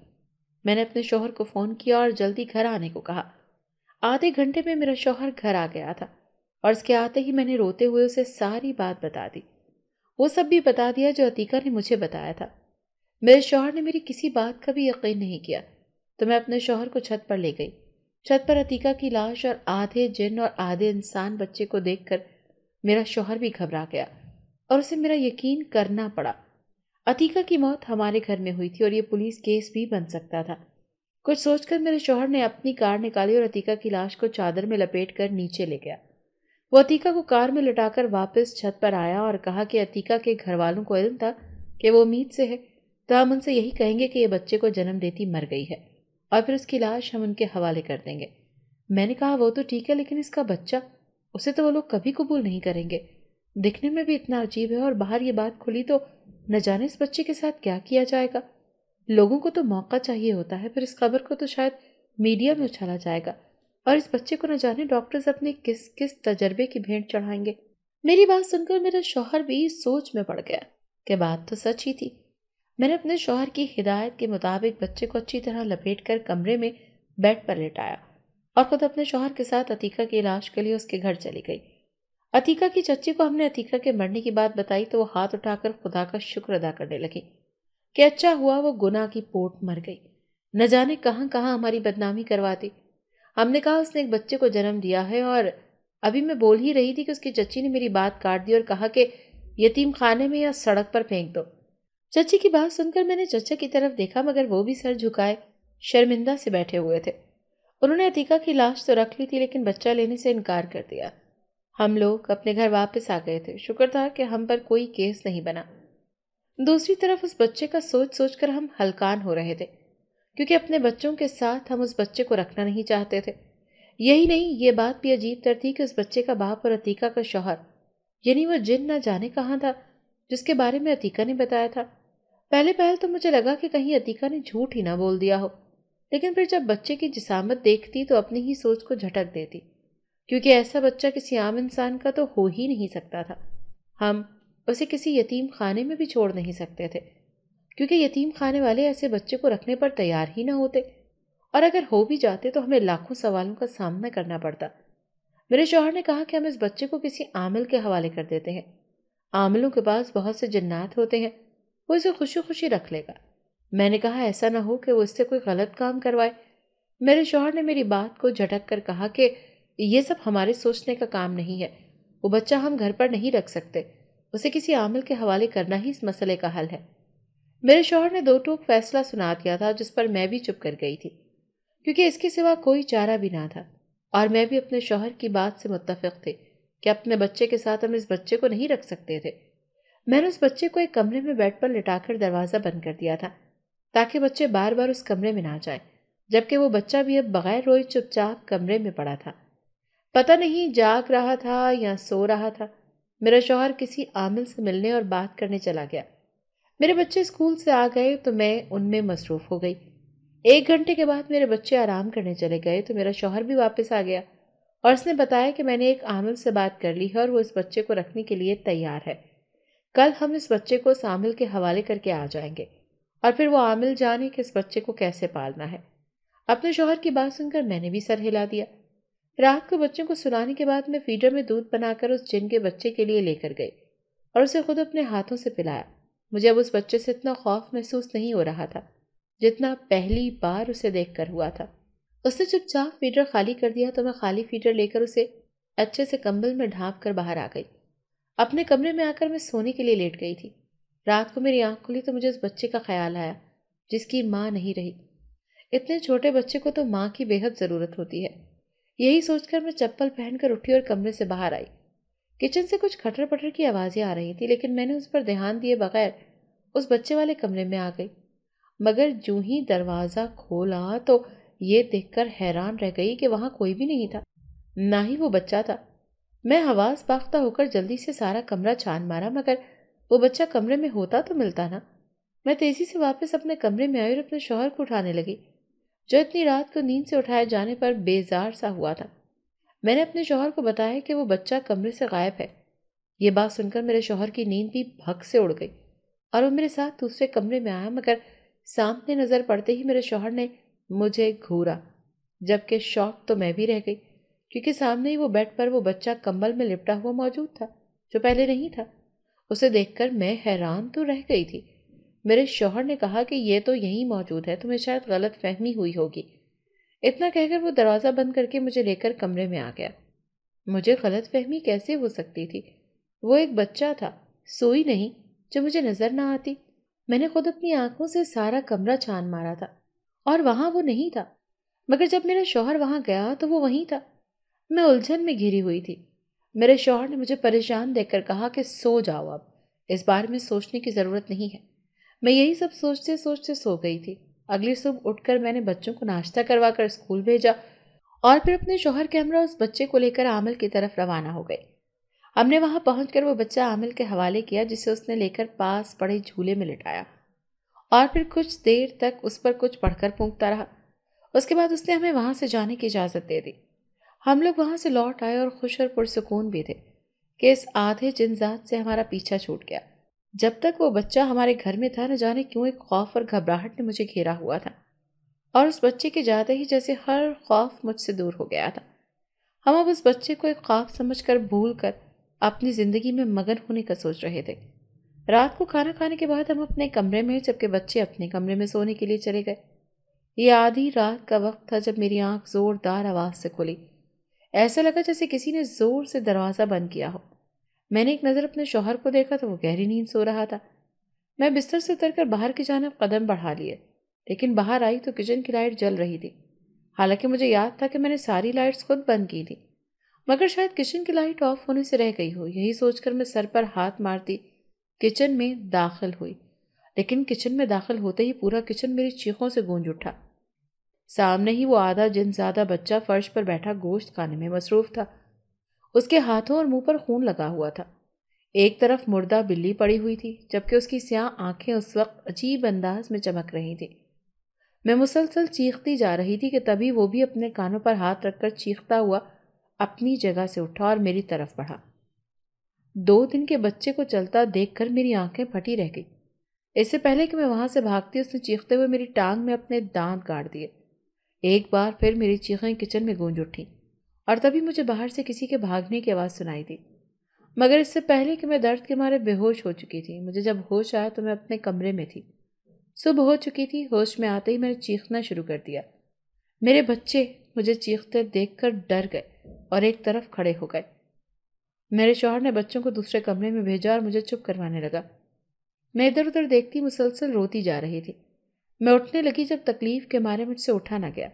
Speaker 1: मैंने अपने शोहर को फ़ोन किया और जल्दी घर आने को कहा आधे घंटे में मेरा शोहर घर आ गया था और उसके आते ही मैंने रोते हुए उसे सारी बात बता दी वो सब भी बता दिया जो अतीका ने मुझे बताया था मेरे शोहर ने मेरी किसी बात का भी यकीन नहीं किया तो मैं अपने शोहर को छत पर ले गई छत पर अतीका की लाश और आधे जिन और आधे इंसान बच्चे को देखकर मेरा शोहर भी घबरा गया और उसे मेरा यकीन करना पड़ा अतीका की मौत हमारे घर में हुई थी और ये पुलिस केस भी बन सकता था कुछ सोचकर मेरे शोहर ने अपनी कार निकाली और अतीका की लाश को चादर में लपेट कर नीचे ले गया वो अतीका को कार में लुटाकर वापस छत पर आया और कहा कि अतीका के घर वालों को इल्म था कि वो उम्मीद से है तो हम उनसे यही कहेंगे कि ये बच्चे को जन्म देती मर गई है और फिर उसकी लाश हम उनके हवाले कर देंगे मैंने कहा वो तो ठीक है लेकिन इसका बच्चा उसे तो वो लोग कभी कबूल नहीं करेंगे दिखने में भी इतना अजीब है और बाहर ये बात खुली तो न जाने इस बच्चे के साथ क्या किया जाएगा लोगों को तो मौका चाहिए होता है फिर इस खबर को तो शायद मीडिया में उछाला जाएगा और इस बच्चे को न जाने डॉक्टर्स अपने किस किस तजर्बे की भेंट चढ़ाएंगे मेरी बात सुनकर मेरा शोहर भी सोच में पड़ गया कि बात तो सच ही थी मैंने अपने शोहर की हिदायत के मुताबिक बच्चे को अच्छी तरह लपेट कर कमरे में बेड पर लेटाया और ख़ुद अपने शोहर के साथ अतीका के इलाज के लिए उसके घर चली गई अतीका की चच्ची को हमने अतीका के मरने की बात बताई तो वो हाथ उठाकर खुदा का शुक्र अदा करने लगी कि अच्छा हुआ वो गुनाह की पोट मर गई न जाने कहाँ कहाँ हमारी बदनामी करवाती हमने कहा उसने एक बच्चे को जन्म दिया है और अभी मैं बोल ही रही थी कि उसकी चच्ची ने मेरी बात काट दी और कहा कि यतीम खाने में या सड़क पर फेंक दो चची की बात सुनकर मैंने चचा की तरफ देखा मगर वो भी सर झुकाए शर्मिंदा से बैठे हुए थे उन्होंने अतीका की लाश तो रख ली थी लेकिन बच्चा लेने से इनकार कर दिया हम लोग अपने घर वापस आ गए थे शुक्र था कि हम पर कोई केस नहीं बना दूसरी तरफ उस बच्चे का सोच सोच कर हम हलकान हो रहे थे क्योंकि अपने बच्चों के साथ हम उस बच्चे को रखना नहीं चाहते थे यही नहीं ये बात भी अजीब तर थी कि उस बच्चे का बाप और अतीका का शौहर यानी वो जिन ना जाने कहाँ था जिसके बारे में अतीका ने बताया था पहले पहल तो मुझे लगा कि कहीं अतीका ने झूठ ही ना बोल दिया हो लेकिन फिर जब बच्चे की जिसामत देखती तो अपनी ही सोच को झटक देती क्योंकि ऐसा बच्चा किसी आम इंसान का तो हो ही नहीं सकता था हम उसे किसी यतीम खाने में भी छोड़ नहीं सकते थे क्योंकि यतीम खाने वाले ऐसे बच्चे को रखने पर तैयार ही ना होते और अगर हो भी जाते तो हमें लाखों सवालों का सामना करना पड़ता मेरे शौहर ने कहा कि हम इस बच्चे को किसी आमिल के हवाले कर देते हैं आमिलों के पास बहुत से जन्नात होते हैं वो इसे खुशी खुशी रख लेगा मैंने कहा ऐसा ना हो कि वो इससे कोई गलत काम करवाए मेरे शोहर ने मेरी बात को झटक कर कहा कि ये सब हमारे सोचने का काम नहीं है वो बच्चा हम घर पर नहीं रख सकते उसे किसी आमिल के हवाले करना ही इस मसले का हल है मेरे शोहर ने दो टूक फैसला सुना दिया था जिस पर मैं भी चुप कर गई थी क्योंकि इसके सिवा कोई चारा भी ना था और मैं भी अपने शोहर की बात से मुतफ़ थी कि अपने बच्चे के साथ हम इस बच्चे को नहीं रख सकते थे मैंने उस बच्चे को एक कमरे में बेड पर लिटाकर दरवाज़ा बंद कर दिया था ताकि बच्चे बार बार उस कमरे में ना जाए जबकि वो बच्चा भी अब बगैर रोए चुपचाप कमरे में पड़ा था पता नहीं जाग रहा था या सो रहा था मेरा शोहर किसी आमिल से मिलने और बात करने चला गया मेरे बच्चे स्कूल से आ गए तो मैं उनमें मसरूफ़ हो गई एक घंटे के बाद मेरे बच्चे आराम करने चले गए तो मेरा शोहर भी वापस आ गया और उसने बताया कि मैंने एक आमिल से बात कर ली है और वो इस बच्चे को रखने के लिए तैयार है कल हम इस बच्चे को उस आमिल के हवाले करके आ जाएंगे और फिर वो आमिल जाने कि इस बच्चे को कैसे पालना है अपने शोहर की बात सुनकर मैंने भी सर हिला दिया रात को बच्चों को सुलाने के बाद मैं फीडर में दूध बनाकर उस जिन के बच्चे के लिए लेकर गई और उसे खुद अपने हाथों से पिलाया मुझे अब उस बच्चे से इतना खौफ महसूस नहीं हो रहा था जितना पहली बार उसे कर हुआ था उसने चुपचाप फीडर खाली कर दिया तो मैं खाली फीडर लेकर उसे अच्छे से कंबल में ढांप कर बाहर आ गई अपने कमरे में आकर मैं सोने के लिए लेट गई थी रात को मेरी आंख खुली तो मुझे उस बच्चे का ख्याल आया जिसकी माँ नहीं रही इतने छोटे बच्चे को तो माँ की बेहद ज़रूरत होती है यही सोचकर मैं चप्पल पहनकर उठी और कमरे से बाहर आई किचन से कुछ खटर पटर की आवाज़ें आ रही थी लेकिन मैंने उस पर ध्यान दिए बगैर उस बच्चे वाले कमरे में आ गई मगर जूँ ही दरवाज़ा खोला तो ये देखकर हैरान रह गई कि वहाँ कोई भी नहीं था ना ही वो बच्चा था मैं हवास बाख्ता होकर जल्दी से सारा कमरा छान मारा मगर वो बच्चा कमरे में होता तो मिलता ना मैं तेजी से वापस अपने कमरे में आई और अपने शोहर को उठाने लगी जो इतनी रात को नींद से उठाए जाने पर बेजार सा हुआ था मैंने अपने शोहर को बताया कि वो बच्चा कमरे से गायब है ये बात सुनकर मेरे शोहर की नींद भी भग से उड़ गई और वो मेरे साथ दूसरे कमरे में आया मगर सामने नज़र पड़ते ही मेरे शोहर ने मुझे घूरा जबकि शौक तो मैं भी रह गई क्योंकि सामने ही वो बेड पर वो बच्चा कंबल में लिपटा हुआ मौजूद था जो पहले नहीं था उसे देखकर मैं हैरान तो रह गई थी मेरे शौहर ने कहा कि ये तो यहीं मौजूद है तुम्हें शायद गलत फहमी हुई होगी इतना कहकर वो दरवाज़ा बंद करके मुझे लेकर कमरे में आ गया मुझे गलत फहमी कैसे हो सकती थी वो एक बच्चा था सोई नहीं जो मुझे नज़र ना आती मैंने खुद अपनी आंखों से सारा कमरा छान मारा था और वहाँ वो नहीं था मगर जब मेरा शौहर वहाँ गया तो वो वहीं था मैं उलझन में घिरी हुई थी मेरे शोहर ने मुझे परेशान देखकर कहा कि सो जाओ अब इस बारे में सोचने की ज़रूरत नहीं है मैं यही सब सोचते सोचते सो गई थी अगली सुबह उठकर मैंने बच्चों को नाश्ता करवा कर स्कूल भेजा और फिर अपने शोहर के हमरा उस बच्चे को लेकर आमिल की तरफ रवाना हो गई हमने वहाँ पहुँच वो बच्चा आमिल के हवाले किया जिसे उसने लेकर पास पड़े झूले में लिटाया और फिर कुछ देर तक उस पर कुछ पढ़कर फूंकता रहा उसके बाद उसने हमें वहाँ से जाने की इजाज़त दे दी हम लोग वहाँ से लौट आए और खुश और पुरसकून भी थे कि इस आधे जिनजात से हमारा पीछा छूट गया जब तक वो बच्चा हमारे घर में था न जाने क्यों एक खौफ और घबराहट ने मुझे घेरा हुआ था और उस बच्चे के जाते ही जैसे हर खौफ मुझसे दूर हो गया था हम अब उस बच्चे को एक खौफ समझ कर भूल कर अपनी ज़िंदगी में मगन होने का सोच रहे थे रात को खाना खाने के बाद हम अपने कमरे में जबकि बच्चे अपने कमरे में सोने के लिए चले गए ये आधी रात का वक्त था जब मेरी आंख ज़ोरदार आवाज़ से खुली ऐसा लगा जैसे किसी ने ज़ोर से दरवाज़ा बंद किया हो मैंने एक नज़र अपने शोहर को देखा तो वो गहरी नींद सो रहा था मैं बिस्तर से उतरकर बाहर की जानब कदम बढ़ा लिए लेकिन बाहर आई तो किचन की लाइट जल रही थी हालांकि मुझे याद था कि मैंने सारी लाइट्स खुद बंद की थी मगर शायद किचन की लाइट ऑफ होने से रह गई हो यही सोचकर मैं सर पर हाथ मारती किचन में दाखिल हुई लेकिन किचन में दाखिल होते ही पूरा किचन मेरी चीखों से गूंज उठा सामने ही वो आधा जिनसादा बच्चा फर्श पर बैठा गोश्त खाने में मसरूफ था उसके हाथों और मुंह पर खून लगा हुआ था एक तरफ मुर्दा बिल्ली पड़ी हुई थी जबकि उसकी स्याह आंखें उस वक्त अजीब अंदाज में चमक रही थी मैं मुसलसल चीखती जा रही थी कि तभी वो भी अपने कानों पर हाथ रखकर चीखता हुआ अपनी जगह से उठा और मेरी तरफ बढ़ा दो दिन के बच्चे को चलता देखकर मेरी आंखें फटी रह गई इससे पहले कि मैं वहां से भागती उसने चीखते हुए मेरी टांग में अपने दांत गाड़ दिए एक बार फिर मेरी चीखें किचन में गूंज उठी और तभी मुझे बाहर से किसी के भागने की आवाज़ सुनाई दी मगर इससे पहले कि मैं दर्द के मारे बेहोश हो चुकी थी मुझे जब होश आया तो मैं अपने कमरे में थी सुबह हो चुकी थी होश में आते ही मैंने चीखना शुरू कर दिया मेरे बच्चे मुझे चीखते देखकर डर गए और एक तरफ खड़े हो गए मेरे शोहर ने बच्चों को दूसरे कमरे में भेजा और मुझे चुप करवाने लगा मैं इधर उधर देखती मुसलसल रोती जा रही थी मैं उठने लगी जब तकलीफ के मारे मुझसे उठा ना गया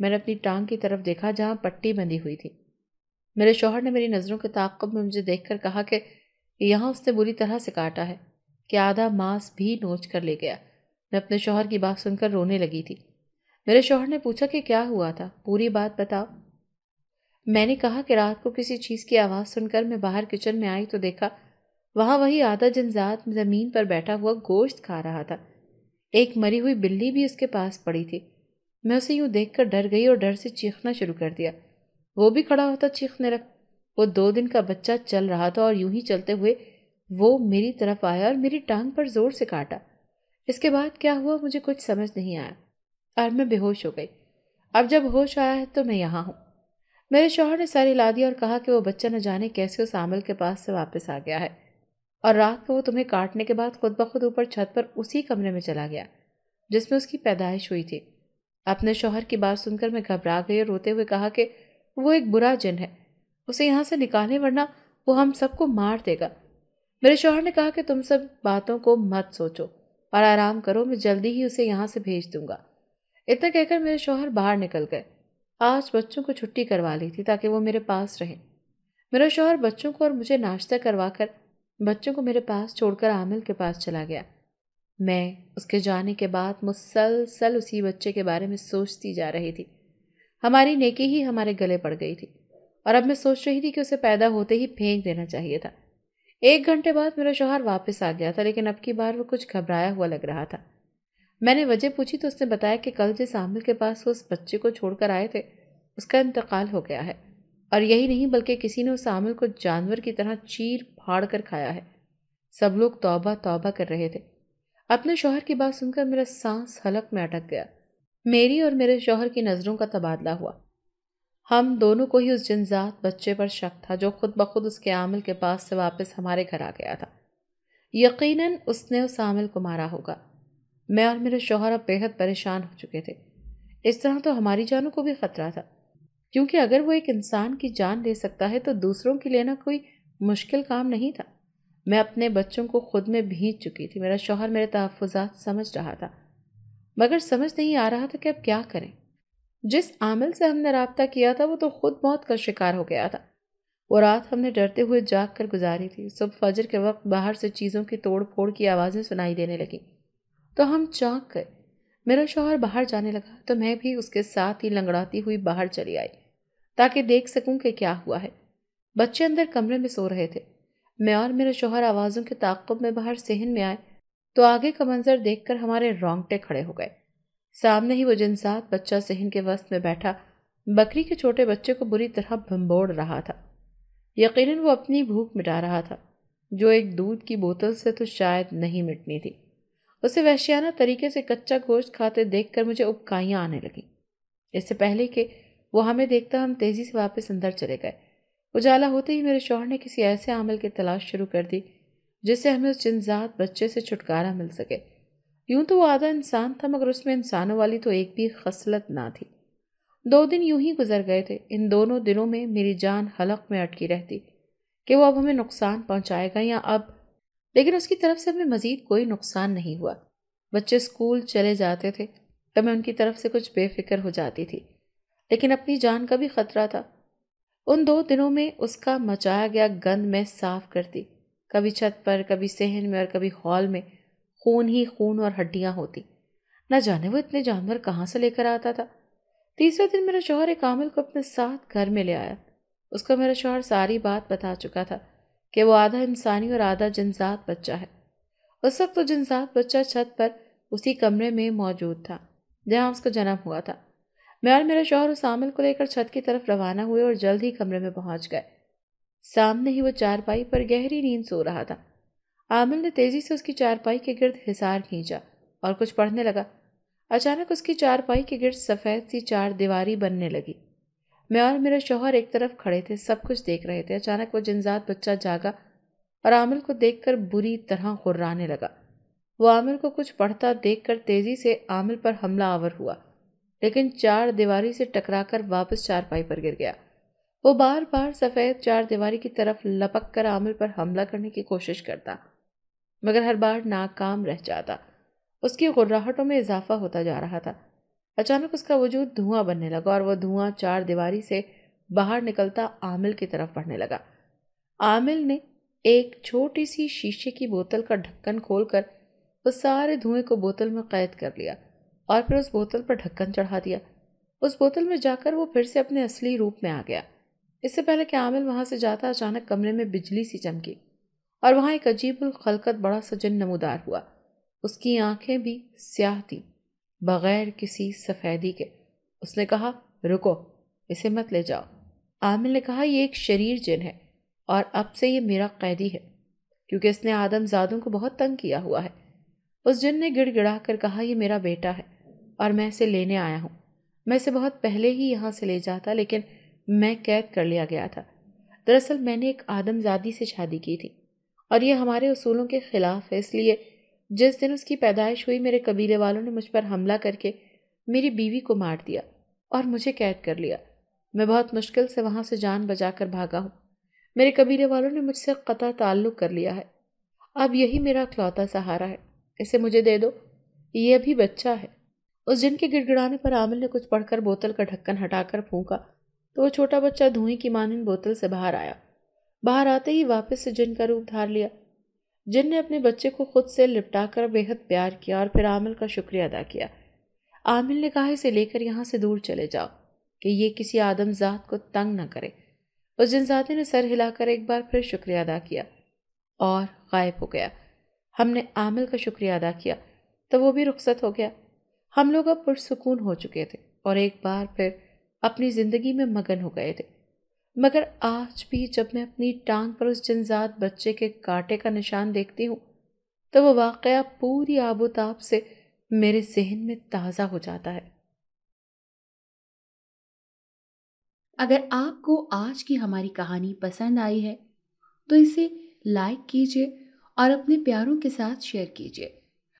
Speaker 1: मैंने अपनी टांग की तरफ देखा जहाँ पट्टी बंधी हुई थी मेरे शोहर ने मेरी नज़रों के ताक़ब में मुझे देख कहा कि यहाँ उसने बुरी तरह से काटा है कि आधा मांस भी नोच कर ले गया मैं अपने शोहर की बात सुनकर रोने लगी थी मेरे शोहर ने पूछा कि क्या हुआ था पूरी बात बताओ मैंने कहा कि रात को किसी चीज़ की आवाज़ सुनकर मैं बाहर किचन में आई तो देखा वहाँ वही आधा जनजात ज़मीन पर बैठा हुआ गोश्त खा रहा था एक मरी हुई बिल्ली भी उसके पास पड़ी थी मैं उसे यूं देखकर डर गई और डर से चीखना शुरू कर दिया वो भी खड़ा होता चीखने लग वो दो दिन का बच्चा चल रहा था और यूं ही चलते हुए वो मेरी तरफ आया और मेरी टांग पर जोर से काटा इसके बाद क्या हुआ मुझे कुछ समझ नहीं आया और मैं बेहोश हो गई अब जब होश आया है तो मैं यहाँ हूँ मेरे शोहर ने सर हिला दिया और कहा कि वो बच्चा न जाने कैसे उस आमल के पास से वापस आ गया है और रात को वो तुम्हें काटने के बाद खुद ब खुद ऊपर छत पर उसी कमरे में चला गया जिसमें उसकी पैदाइश हुई थी अपने शोहर की बात सुनकर मैं घबरा गई और रोते हुए कहा कि वो एक बुरा जिन है उसे यहाँ से निकालें वरना वो हम सबको मार देगा मेरे शोहर ने कहा कि तुम सब बातों को मत सोचो और आराम करो मैं जल्दी ही उसे यहाँ से भेज दूंगा इतना कहकर मेरे शोहर बाहर निकल गए आज बच्चों को छुट्टी करवा ली थी ताकि वो मेरे पास रहें मेरा शोहर बच्चों को और मुझे नाश्ता करवा कर बच्चों को मेरे पास छोड़कर आमिल के पास चला गया मैं उसके जाने के बाद मुसलसल उसी बच्चे के बारे में सोचती जा रही थी हमारी नेकी ही हमारे गले पड़ गई थी और अब मैं सोच रही थी कि उसे पैदा होते ही फेंक देना चाहिए था एक घंटे बाद मेरा शोहर वापस आ गया था लेकिन अब की बार वो कुछ घबराया हुआ लग रहा था मैंने वजह पूछी तो उसने बताया कि कल जिस आमिल के पास उस बच्चे को छोड़कर आए थे उसका इंतकाल हो गया है और यही नहीं बल्कि किसी ने उस आमिल को जानवर की तरह चीर फाड़ कर खाया है सब लोग तौबा तौबा कर रहे थे अपने शोहर की बात सुनकर मेरा सांस हलक में अटक गया मेरी और मेरे शोहर की नज़रों का तबादला हुआ हम दोनों को ही उस जिनजात बच्चे पर शक था जो खुद ब खुद उसके आमिल के पास से वापस हमारे घर आ गया था यकीनन उसने उस आमिल को मारा होगा मैं और मेरे शोहर अब बेहद परेशान हो चुके थे इस तरह तो हमारी जानों को भी खतरा था क्योंकि अगर वो एक इंसान की जान ले सकता है तो दूसरों की लेना कोई मुश्किल काम नहीं था मैं अपने बच्चों को खुद में भींच चुकी थी मेरा शोहर मेरे तहफ़ात समझ रहा था मगर समझ नहीं आ रहा था कि अब क्या करें जिस आमिल से हमने रबता किया था वो तो खुद मौत का शिकार हो गया था वो रात हमने डरते हुए जाग कर गुजारी थी सुबह फजर के वक्त बाहर से चीज़ों की तोड़ फोड़ की आवाज़ें सुनाई देने लगी तो हम चौंक गए मेरा शोहर बाहर जाने लगा तो मैं भी उसके साथ ही लंगड़ाती हुई बाहर चली आई ताकि देख सकूं कि क्या हुआ है बच्चे अंदर कमरे में सो रहे थे मैं और मेरे शोहर आवाज़ों के ताकुब में बाहर सहन में आए तो आगे का मंजर कर हमारे रोंगटे खड़े हो गए सामने ही वो जिनसात बच्चा सहन के वस्त में बैठा बकरी के छोटे बच्चे को बुरी तरह भंबोड़ रहा था यकीनन वो अपनी भूख मिटा रहा था जो एक दूध की बोतल से तो शायद नहीं मिटनी थी उसे वहशियाना तरीके से कच्चा गोश्त खाते देखकर मुझे उपकाइयाँ आने लगीं इससे पहले कि वो हमें देखता हम तेज़ी से वापस अंदर चले गए उजाला होते ही मेरे शोहर ने किसी ऐसे अमल की तलाश शुरू कर दी जिससे हमें उस जिनजात बच्चे से छुटकारा मिल सके यूं तो वो आधा इंसान था मगर उसमें इंसानों वाली तो एक भी खसलत ना थी दो दिन यूं ही गुजर गए थे इन दोनों दिनों में मेरी जान हलक में अटकी रहती कि वो अब हमें नुकसान पहुंचाएगा या अब लेकिन उसकी तरफ से हमें मज़ीद कोई नुकसान नहीं हुआ बच्चे स्कूल चले जाते थे तो मैं उनकी तरफ से कुछ बेफिक्र हो जाती थी लेकिन अपनी जान का भी खतरा था उन दो दिनों में उसका मचाया गया गंद मैं साफ करती कभी छत पर कभी सहन में और कभी हॉल में खून ही खून और हड्डियाँ होती न जाने वो इतने जानवर कहाँ से लेकर आता था तीसरे दिन मेरा शोहर एक आमिल को अपने साथ घर में ले आया उसको मेरा शोहर सारी बात बता चुका था कि वो आधा इंसानी और आधा जिनजात बच्चा है उस वक्त वो तो जिनजात बच्चा छत पर उसी कमरे में मौजूद था जहाँ उसका जन्म हुआ था मैं और मेरा शौहर उस आमिल को लेकर छत की तरफ रवाना हुए और जल्द ही कमरे में पहुंच गए सामने ही वो चारपाई पर गहरी नींद सो रहा था आमिल ने तेजी से उसकी चारपाई के गिर्द हिसार खींचा और कुछ पढ़ने लगा अचानक उसकी चारपाई के गिर्द सफ़ेद सी चार दीवारी बनने लगी मैं और मेरा शौहर एक तरफ खड़े थे सब कुछ देख रहे थे अचानक वो जिनजात बच्चा जागा और आमिल को देख बुरी तरह हुर्राने लगा वो आमिल को कुछ पढ़ता देख तेज़ी से आमिल पर हमला आवर हुआ लेकिन चार दीवारी से टकराकर वापस चारपाई पर गिर गया वो बार बार सफ़ेद चार दीवारी की तरफ लपक कर आमिर पर हमला करने की कोशिश करता मगर हर बार नाकाम रह जाता उसकी गुर्राहटों में इजाफा होता जा रहा था अचानक उसका वजूद धुआं बनने लगा और वह धुआं चार दीवारी से बाहर निकलता आमिल की तरफ बढ़ने लगा आमिल ने एक छोटी सी शीशे की बोतल का ढक्कन खोलकर उस सारे धुएं को बोतल में कैद कर लिया और फिर उस बोतल पर ढक्कन चढ़ा दिया उस बोतल में जाकर वो फिर से अपने असली रूप में आ गया इससे पहले कि आमिल वहाँ से जाता अचानक कमरे में बिजली सी चमकी और वहाँ एक अजीब खलकत बड़ा सजन नमोदार हुआ उसकी आंखें भी स्याह थीं बगैर किसी सफ़ेदी के उसने कहा रुको इसे मत ले जाओ आमिल ने कहा यह एक शरीर जिन है और अब से ये मेरा कैदी है क्योंकि इसने आदम जादों को बहुत तंग किया हुआ है उस जिन ने गिड़गिड़ा कर कहा यह मेरा बेटा है और मैं इसे लेने आया हूँ मैं इसे बहुत पहले ही यहाँ से ले जाता लेकिन मैं कैद कर लिया गया था दरअसल मैंने एक आदमजादी से शादी की थी और यह हमारे असूलों के ख़िलाफ़ है इसलिए जिस दिन उसकी पैदाइश हुई मेरे कबीले वालों ने मुझ पर हमला करके मेरी बीवी को मार दिया और मुझे कैद कर लिया मैं बहुत मुश्किल से वहाँ से जान बचा कर भागा हूँ मेरे कबीले वालों ने मुझसे कता ताल्लुक़ कर लिया है अब यही मेरा अखलौता सहारा है इसे मुझे दे दो ये अभी बच्चा है उस जिन के गिड़गिड़ाने पर आमिल ने कुछ पढ़कर बोतल का ढक्कन हटाकर फूंका तो वो छोटा बच्चा धुएं की मानिन बोतल से बाहर आया बाहर आते ही वापस से जिन का रूप धार लिया जिन ने अपने बच्चे को खुद से लिपटाकर बेहद प्यार किया और फिर आमिल का शुक्रिया अदा किया आमिल ने कहा इसे लेकर यहाँ से दूर चले जाओ कि ये किसी आदमजात को तंग न करे उस जिनजादे ने सर हिलाकर एक बार फिर शुक्रिया अदा किया और गायब हो गया हमने आमिल का शुक्रिया अदा किया तो वो भी रुखसत हो गया हम लोग अब पुरसकून हो चुके थे और एक बार फिर अपनी ज़िंदगी में मगन हो गए थे मगर आज भी जब मैं अपनी टांग पर उस जनजात बच्चे के कांटे का निशान देखती हूँ तो वह वाक़ पूरी आबोताब से मेरे जहन में ताज़ा हो जाता है अगर आपको आज की हमारी कहानी पसंद आई है तो इसे लाइक कीजिए और अपने प्यारों के साथ शेयर कीजिए